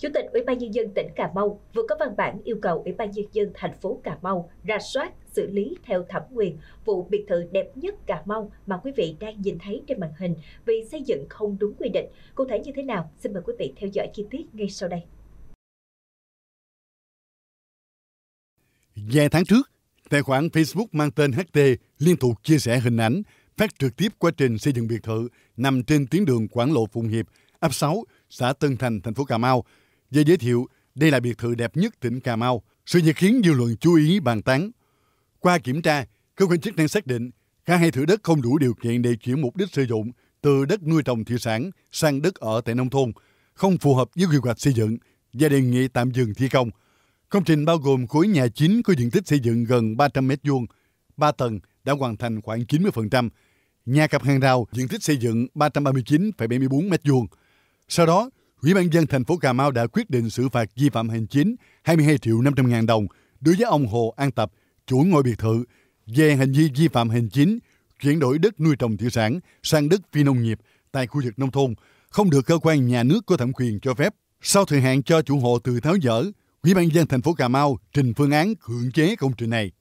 Chủ tịch Ủy ban nhân dân tỉnh Cà Mau vừa có văn bản yêu cầu Ủy ban nhân dân thành phố Cà Mau ra soát, xử lý theo thẩm quyền vụ biệt thự đẹp nhất Cà Mau mà quý vị đang nhìn thấy trên màn hình vì xây dựng không đúng quy định. Cụ thể như thế nào? Xin mời quý vị theo dõi chi tiết ngay sau đây. Vài tháng trước, tài khoản Facebook mang tên HT liên tục chia sẻ hình ảnh phát trực tiếp quá trình xây dựng biệt thự nằm trên tuyến đường Quảng Lộ Phụng Hiệp, ấp 6, xã Tân Thành, thành phố Cà Mau và giới thiệu đây là biệt thự đẹp nhất tỉnh Cà Mau. Sự việc khiến dư luận chú ý bàn tán. Qua kiểm tra, cơ quan chức năng xác định cả hai thửa đất không đủ điều kiện để chuyển mục đích sử dụng từ đất nuôi trồng thủy sản sang đất ở tại nông thôn, không phù hợp với quy hoạch xây dựng và đề nghị tạm dừng thi công. Công trình bao gồm khối nhà chính có diện tích xây dựng gần 300 m vuông 3 tầng đã hoàn thành khoảng 90%, nhà cặp hàng rào diện tích xây dựng 339,74 m vuông Sau đó, Ủy ban dân thành phố Cà Mau đã quyết định xử phạt vi phạm hành chính 22 triệu 500 ngàn đồng đối với ông Hồ An Tập, chủ ngôi biệt thự, về hành vi vi phạm hành chính chuyển đổi đất nuôi trồng thủy sản sang đất phi nông nghiệp tại khu vực nông thôn, không được cơ quan nhà nước có thẩm quyền cho phép. Sau thời hạn cho chủ hộ từ tháo dỡ, Ủy ban dân thành phố Cà Mau trình phương án cưỡng chế công trình này.